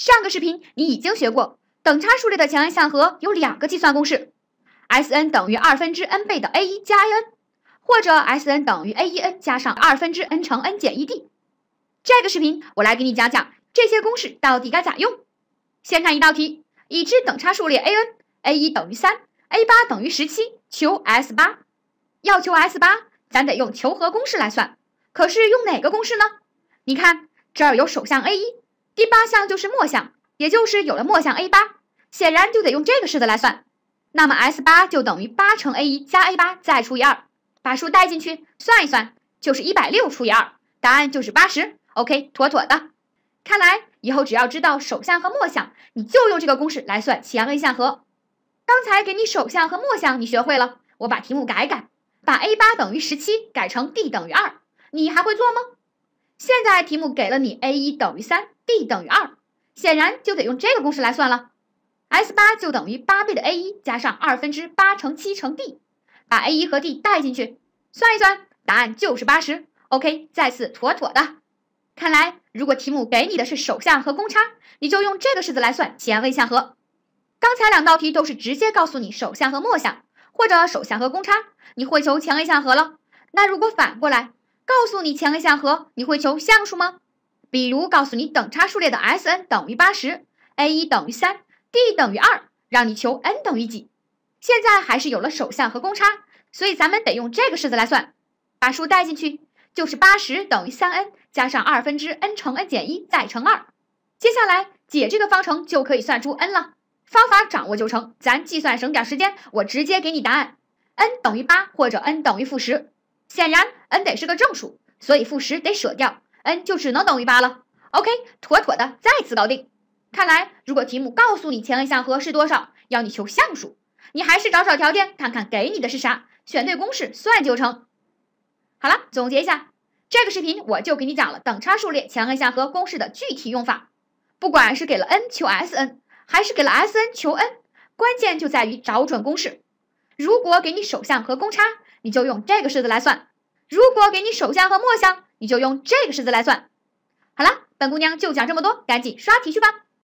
上个视频你已经学过等差数列的前 n 项和有两个计算公式，S n 等于二分之 n 倍的 a 1加 a n，或者 S n 等于 a 1 n 加上二分之 n 乘 n 减一 d。这个视频我来给你讲讲这些公式到底该咋用。先看一道题，已知等差数列 a n，a 1等于三，a 8等于十七，求 S 8。要求 S 8，咱得用求和公式来算，可是用哪个公式呢？你看这儿有首项 a 1。第八项就是末项，也就是有了末项 a 八，显然就得用这个式子来算。那么 S 八就等于八乘 a 一加 a 八再除以二，把数带进去算一算，就是一百六除以二，答案就是八十。OK，妥妥的。看来以后只要知道首项和末项，你就用这个公式来算前 a 项和。刚才给你首项和末项，你学会了。我把题目改改，把 a 八等于十七改成 d 等于二，你还会做吗？现在题目给了你 a 一等于三。b 等于二，显然就得用这个公式来算了。S8 就等于八倍的 a1 加上二分之八乘七乘 d，把 a1 和 d 带进去，算一算，答案就是八十。OK，再次妥妥的。看来如果题目给你的是首项和公差，你就用这个式子来算前位项和。刚才两道题都是直接告诉你首项和末项，或者首项和公差，你会求前位项和了。那如果反过来告诉你前位项和，你会求项数吗？比如告诉你等差数列的 S n 等于八十，a 一等于三，d 等于二，让你求 n 等于几。现在还是有了首项和公差，所以咱们得用这个式子来算。把数带进去，就是八十等于三 n 加上二分之 n 乘 n 减一再乘二。接下来解这个方程就可以算出 n 了。方法掌握就成，咱计算省点时间。我直接给你答案，n 等于八或者 n 等于负十。显然 n 得是个正数，所以负十得舍掉。n 就只能等于八了。OK，妥妥的，再次搞定。看来，如果题目告诉你前 n 项和是多少，要你求项数，你还是找找条件，看看给你的是啥，选对公式算就成。好了，总结一下，这个视频我就给你讲了等差数列前 n 项和公式的具体用法。不管是给了 n 求 Sn，还是给了 Sn 求 n，关键就在于找准公式。如果给你首项和公差，你就用这个式子来算；如果给你首项和末项，你就用这个式子来算。好了，本姑娘就讲这么多，赶紧刷题去吧。